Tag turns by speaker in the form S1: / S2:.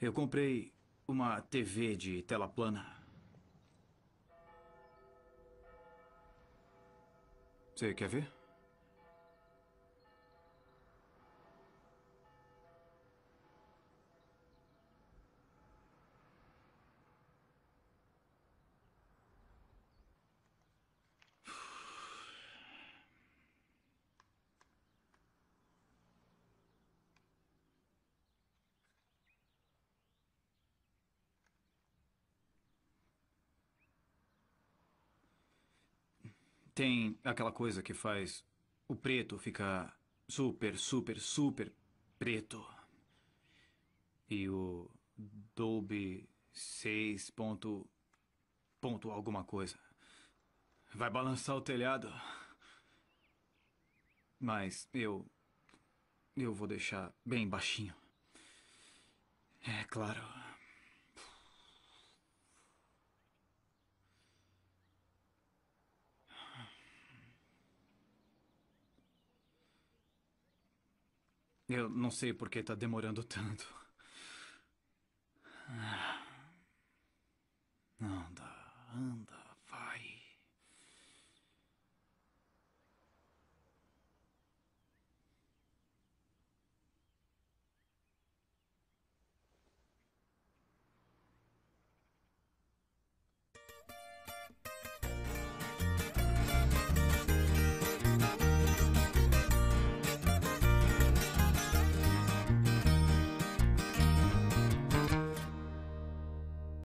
S1: Eu comprei uma TV de tela plana. Você quer ver? Tem aquela coisa que faz o preto ficar super, super, super preto. E o Dolby 6 ponto, ponto alguma coisa. Vai balançar o telhado. Mas eu... Eu vou deixar bem baixinho. É claro... Eu não sei por que tá demorando tanto.